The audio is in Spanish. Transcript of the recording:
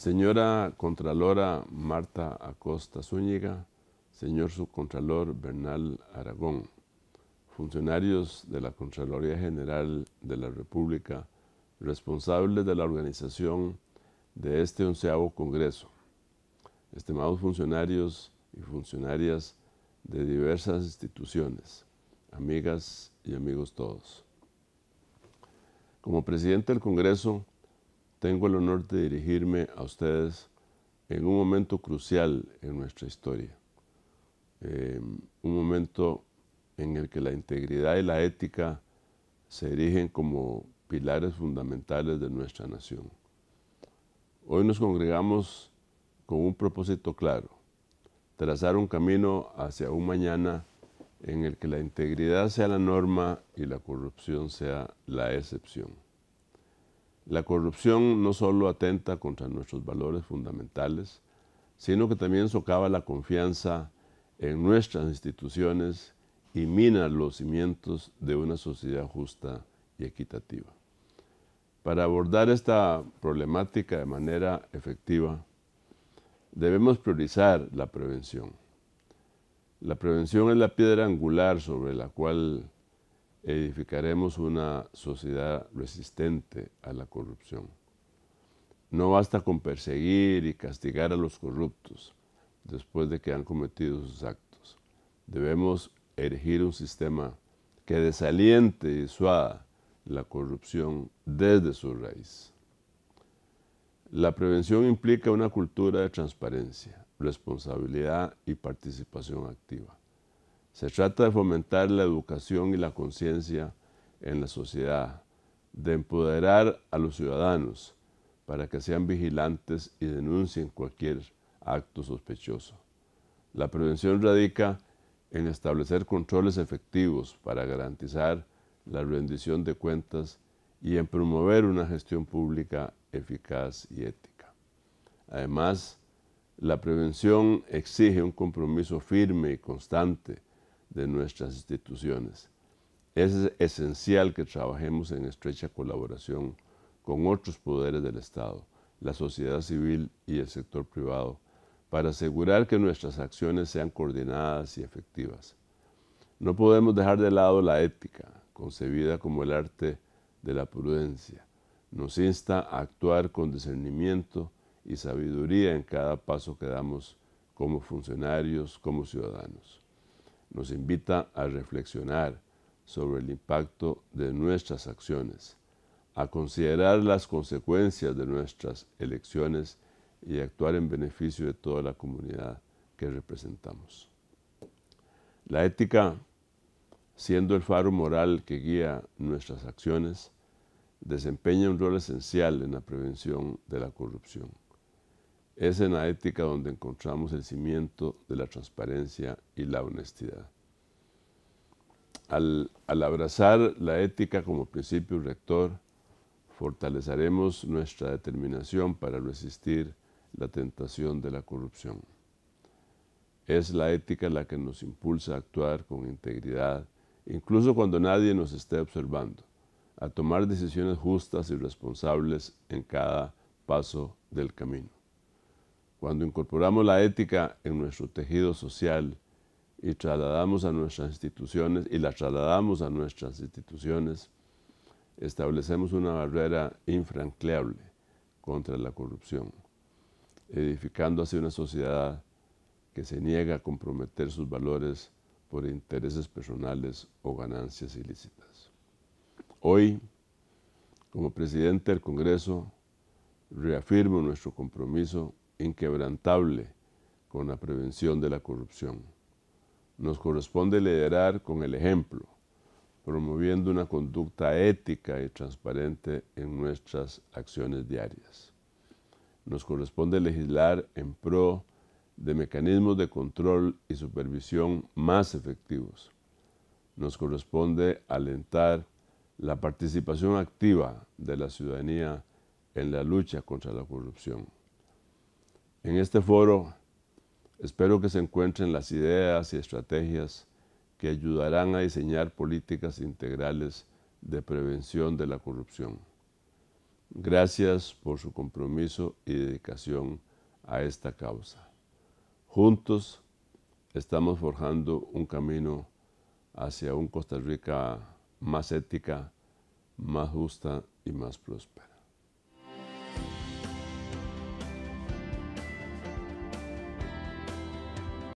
Señora Contralora Marta Acosta Zúñiga, señor Subcontralor Bernal Aragón, funcionarios de la Contraloría General de la República, responsables de la organización de este onceavo Congreso, estimados funcionarios y funcionarias de diversas instituciones, amigas y amigos todos. Como presidente del Congreso, tengo el honor de dirigirme a ustedes en un momento crucial en nuestra historia, em, un momento en el que la integridad y la ética se erigen como pilares fundamentales de nuestra nación. Hoy nos congregamos con un propósito claro, trazar un camino hacia un mañana en el que la integridad sea la norma y la corrupción sea la excepción. La corrupción no solo atenta contra nuestros valores fundamentales, sino que también socava la confianza en nuestras instituciones y mina los cimientos de una sociedad justa y equitativa. Para abordar esta problemática de manera efectiva, debemos priorizar la prevención. La prevención es la piedra angular sobre la cual edificaremos una sociedad resistente a la corrupción. No basta con perseguir y castigar a los corruptos después de que han cometido sus actos. Debemos erigir un sistema que desaliente y suada la corrupción desde su raíz. La prevención implica una cultura de transparencia, responsabilidad y participación activa. Se trata de fomentar la educación y la conciencia en la sociedad, de empoderar a los ciudadanos para que sean vigilantes y denuncien cualquier acto sospechoso. La prevención radica en establecer controles efectivos para garantizar la rendición de cuentas y en promover una gestión pública eficaz y ética. Además, la prevención exige un compromiso firme y constante de nuestras instituciones. Es esencial que trabajemos en estrecha colaboración con otros poderes del Estado, la sociedad civil y el sector privado, para asegurar que nuestras acciones sean coordinadas y efectivas. No podemos dejar de lado la ética, concebida como el arte de la prudencia. Nos insta a actuar con discernimiento y sabiduría en cada paso que damos como funcionarios, como ciudadanos nos invita a reflexionar sobre el impacto de nuestras acciones, a considerar las consecuencias de nuestras elecciones y actuar en beneficio de toda la comunidad que representamos. La ética, siendo el faro moral que guía nuestras acciones, desempeña un rol esencial en la prevención de la corrupción. Es en la ética donde encontramos el cimiento de la transparencia y la honestidad. Al, abrazar la ética como principio rector, fortaleceremos nuestra determinación para resistir la tentación de la corrupción. Es la ética la que nos impulsa a actuar con integridad, incluso cuando nadie nos esté observando, a tomar decisiones justas y responsables en cada paso del camino. Cuando incorporamos la ética en nuestro tejido social y trasladamos a nuestras instituciones y la trasladamos a nuestras instituciones, establecemos una barrera infranqueable contra la corrupción, edificando así una sociedad que se niega a comprometer sus valores por intereses personales o ganancias ilícitas. Hoy, como presidente del Congreso, reafirmo nuestro compromiso inquebrantable con la prevención de la corrupción. Nos corresponde liderar con el ejemplo, promoviendo una conducta ética y transparente en nuestras acciones diarias. Nos corresponde legislar en pro de mecanismos de control y supervisión más efectivos. Nos corresponde alentar la participación activa de la ciudadanía en la lucha contra la corrupción. En este foro espero que se encuentren las ideas y estrategias que ayudarán a diseñar políticas integrales de prevención de la corrupción. Gracias por su compromiso y dedicación a esta causa. Juntos estamos forjando un camino hacia un Costa Rica más ética, más justa y más próspera.